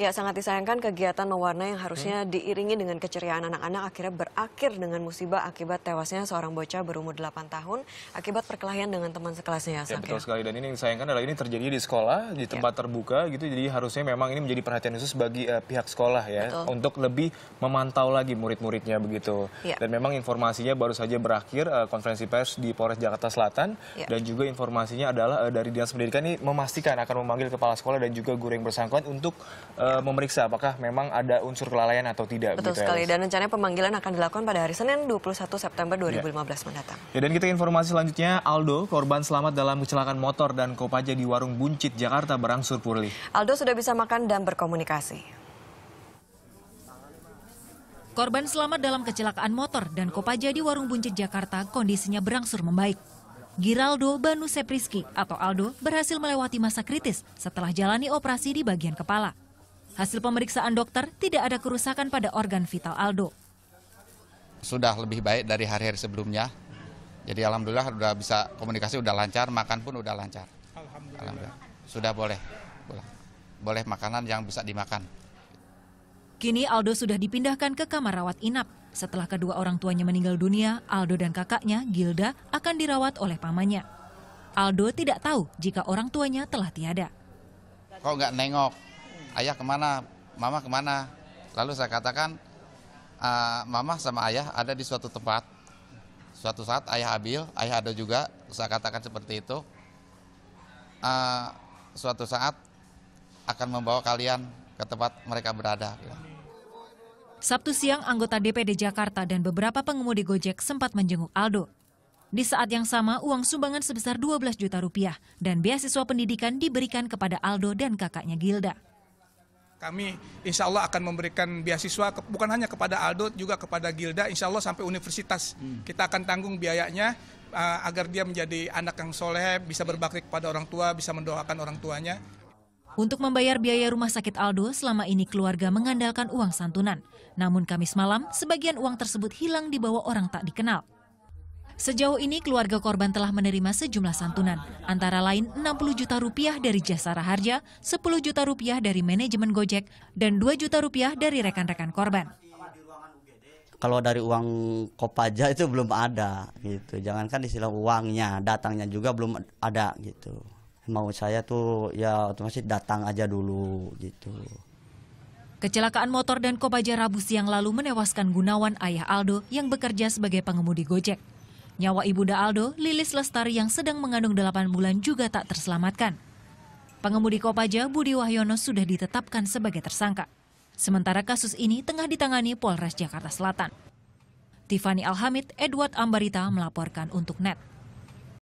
Ya, sangat disayangkan kegiatan mewarnai yang harusnya hmm. diiringi dengan keceriaan anak-anak akhirnya berakhir dengan musibah akibat tewasnya seorang bocah berumur 8 tahun akibat perkelahian dengan teman sekelasnya. Ya, betul sekali. Dan ini yang disayangkan adalah ini terjadi di sekolah, di ya. tempat ya. terbuka gitu. Jadi harusnya memang ini menjadi perhatian khusus bagi uh, pihak sekolah ya betul. untuk lebih memantau lagi murid-muridnya begitu. Ya. Dan memang informasinya baru saja berakhir uh, konferensi pers di Polres Jakarta Selatan ya. dan juga informasinya adalah uh, dari Dinas Pendidikan ini memastikan akan memanggil kepala sekolah dan juga guru yang bersangkutan untuk uh, uh, memeriksa apakah memang ada unsur kelalaian atau tidak. Betul gitu, sekali, ya, dan rencananya pemanggilan akan dilakukan pada hari Senin 21 September 2015 ya. mendatang. Ya, dan kita informasi selanjutnya, Aldo, korban selamat dalam kecelakaan motor dan kopaja di Warung Buncit, Jakarta, berangsur pulih. Aldo sudah bisa makan dan berkomunikasi. Korban selamat dalam kecelakaan motor dan kopaja di Warung Buncit, Jakarta, kondisinya berangsur membaik. Giraldo Banu Sepriski atau Aldo berhasil melewati masa kritis setelah jalani operasi di bagian kepala. Hasil pemeriksaan dokter tidak ada kerusakan pada organ vital Aldo. Sudah lebih baik dari hari-hari sebelumnya. Jadi alhamdulillah sudah bisa komunikasi sudah lancar, makan pun sudah lancar. Alhamdulillah. alhamdulillah. Sudah boleh boleh. Boleh makanan yang bisa dimakan. Kini Aldo sudah dipindahkan ke kamar rawat inap. Setelah kedua orang tuanya meninggal dunia, Aldo dan kakaknya, Gilda, akan dirawat oleh pamannya. Aldo tidak tahu jika orang tuanya telah tiada. Kok nggak nengok? ayah kemana, mama kemana. Lalu saya katakan, uh, mama sama ayah ada di suatu tempat. Suatu saat ayah habil, ayah ada juga, saya katakan seperti itu. Uh, suatu saat akan membawa kalian ke tempat mereka berada. Sabtu siang, anggota DPD Jakarta dan beberapa pengemudi Gojek sempat menjenguk Aldo. Di saat yang sama, uang sumbangan sebesar 12 juta rupiah dan beasiswa pendidikan diberikan kepada Aldo dan kakaknya Gilda. Kami insya Allah akan memberikan beasiswa ke, bukan hanya kepada Aldo, juga kepada Gilda, insya Allah sampai universitas. Hmm. Kita akan tanggung biayanya uh, agar dia menjadi anak yang soleh, bisa berbakti kepada orang tua, bisa mendoakan orang tuanya. Untuk membayar biaya rumah sakit Aldo, selama ini keluarga mengandalkan uang santunan. Namun Kamis malam, sebagian uang tersebut hilang dibawa orang tak dikenal. Sejauh ini keluarga korban telah menerima sejumlah santunan, antara lain 60 juta rupiah dari jasa raharja, 10 juta rupiah dari manajemen Gojek, dan 2 juta rupiah dari rekan-rekan korban. Kalau dari uang kopaja itu belum ada gitu. Jangankan istilah uangnya, datangnya juga belum ada gitu. Mau saya tuh ya otomatis datang aja dulu gitu. Kecelakaan motor dan Kopaja Rabu siang lalu menewaskan Gunawan ayah Aldo yang bekerja sebagai pengemudi Gojek. Nyawa Ibunda Aldo, Lilis Lestari yang sedang mengandung 8 bulan juga tak terselamatkan. Pengemudi Kopaja Budi Wahyono sudah ditetapkan sebagai tersangka. Sementara kasus ini tengah ditangani Polres Jakarta Selatan. Tiffany Alhamid, Edward Ambarita melaporkan untuk NET.